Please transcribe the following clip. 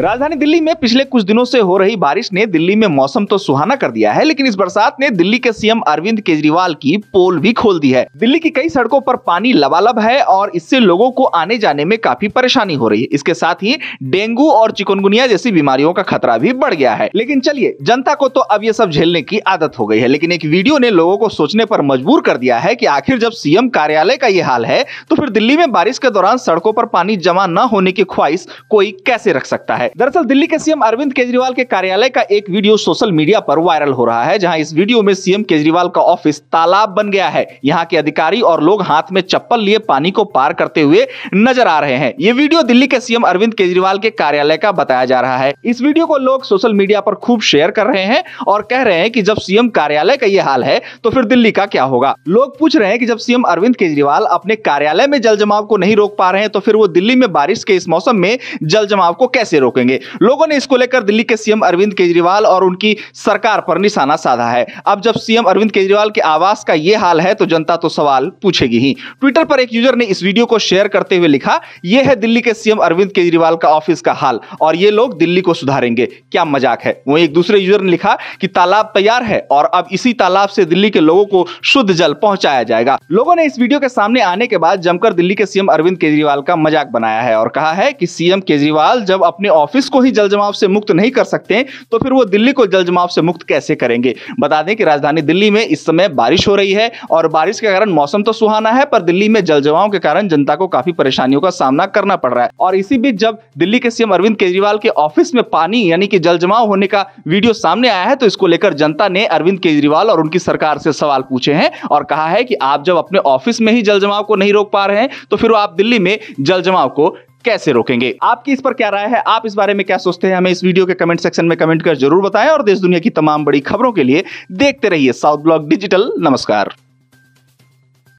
राजधानी दिल्ली में पिछले कुछ दिनों से हो रही बारिश ने दिल्ली में मौसम तो सुहाना कर दिया है लेकिन इस बरसात ने दिल्ली के सीएम अरविंद केजरीवाल की पोल भी खोल दी है दिल्ली की कई सड़कों पर पानी लबालब है और इससे लोगों को आने जाने में काफी परेशानी हो रही है इसके साथ ही डेंगू और चिकनगुनिया जैसी बीमारियों का खतरा भी बढ़ गया है लेकिन चलिए जनता को तो अब ये सब झेलने की आदत हो गई है लेकिन एक वीडियो ने लोगों को सोचने पर मजबूर कर दिया है की आखिर जब सीएम कार्यालय का ये हाल है तो फिर दिल्ली में बारिश के दौरान सड़कों पर पानी जमा न होने की ख्वाहिश कोई कैसे रख सकता है है दरअसल दिल्ली के सीएम अरविंद केजरीवाल के कार्यालय का एक वीडियो सोशल मीडिया पर वायरल हो रहा है जहां इस वीडियो में सीएम केजरीवाल का ऑफिस तालाब बन गया है यहाँ के अधिकारी और लोग हाथ में चप्पल लिए पानी को पार करते हुए नजर आ रहे हैं ये वीडियो दिल्ली के सीएम अरविंद केजरीवाल के कार्यालय का बताया जा रहा है इस वीडियो को लोग सोशल मीडिया पर खूब शेयर कर रहे हैं और कह रहे हैं कि जब सीएम कार्यालय का ये हाल है तो फिर दिल्ली का क्या होगा लोग पूछ रहे हैं कि जब सीएम अरविंद केजरीवाल अपने कार्यालय में जल जमाव को नहीं रोक पा रहे हैं तो फिर वो दिल्ली में बारिश के इस मौसम में जल जमाव को कैसे रोके रोकेंगे लोगों ने इसको लेकर दिल्ली के सीएम अरविंद केजरीवाल और उनकी सरकार पर निशाना साधा है अब जब सीएम अरविंद केजरीवाल के आवास का यह हाल है तो जनता तो सवाल पूछेगी ही ट्विटर पर एक यूजर ने इस वीडियो को शेयर करते हुए लिखा यह है दिल्ली के सीएम अरविंद केजरीवाल का ऑफिस का हाल और ये लोग दिल्ली को सुधारेंगे क्या मजाक है वहीं एक दूसरे यूजर ने लिखा कि तालाब तैयार है और अब इसी तालाब से दिल्ली के लोगों को शुद्ध जल पहुंचाया जाएगा लोगों ने इस वीडियो के सामने आने के बाद जमकर दिल्ली के सीएम अरविंद केजरीवाल का मजाक बनाया है और कहा है कि सीएम केजरीवाल जब अपने ऑफिस को ही जलजमाव से मुक्त नहीं कर सकते तो फिर वो दिल्ली को जलजमाव से मुक्त कैसे करेंगे बता दें कि राजधानी दिल्ली में इस समय बारिश हो रही है और बारिश के कारण मौसम तो सुहाना है पर दिल्ली में जलजमाव के कारण जनता को काफी परेशानियों का सामना करना पड़ रहा है और इसी बीच जब दिल्ली के सीएम अरविंद केजरीवाल के ऑफिस में पानी यानी कि जलजमाव होने का वीडियो सामने आया है तो इसको लेकर जनता ने अरविंद केजरीवाल और उनकी सरकार से सवाल पूछे हैं और कहा है कि आप जब अपने ऑफिस में ही जलजमाव को नहीं रोक पा रहे हैं तो फिर आप दिल्ली में जलजमाव को कैसे रोकेंगे आपकी इस पर क्या राय है आप इस बारे में क्या सोचते हैं हमें इस वीडियो के कमेंट सेक्शन में कमेंट कर जरूर बताएं और देश दुनिया की तमाम बड़ी खबरों के लिए देखते रहिए साउथ ब्लॉग डिजिटल नमस्कार